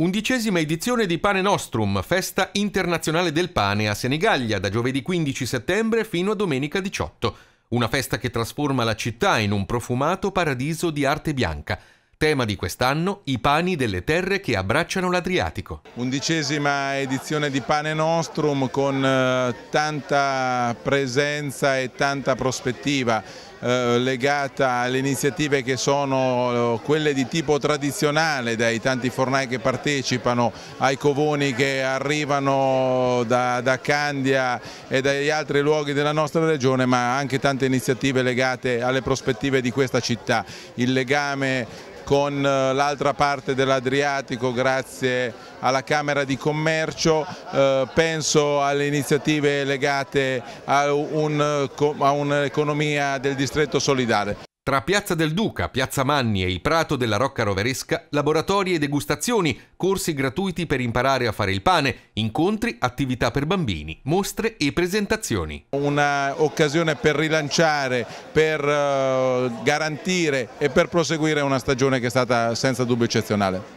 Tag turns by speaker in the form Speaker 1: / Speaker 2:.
Speaker 1: Undicesima edizione di Pane Nostrum, festa internazionale del pane a Senigallia da giovedì 15 settembre fino a domenica 18. Una festa che trasforma la città in un profumato paradiso di arte bianca. Tema di quest'anno, i pani delle terre che abbracciano l'Adriatico. Undicesima
Speaker 2: edizione di Pane Nostrum con eh, tanta presenza e tanta prospettiva eh, legata alle iniziative che sono eh, quelle di tipo tradizionale dai tanti fornai che partecipano ai covoni che arrivano da, da Candia e dagli altri luoghi della nostra regione ma anche tante iniziative legate alle prospettive di questa città. Il legame con eh, l'altra parte dell'Adriatico grazie alla Camera di Commercio, eh, penso alle iniziative legate a eh,
Speaker 1: un'economia del distretto solidale. Tra Piazza del Duca, Piazza Manni e il Prato della Rocca Roveresca, laboratori e degustazioni, corsi gratuiti per imparare a fare il pane, incontri, attività per bambini, mostre e presentazioni.
Speaker 2: Un'occasione per rilanciare, per eh, garantire e per proseguire una stagione che è stata senza dubbio eccezionale.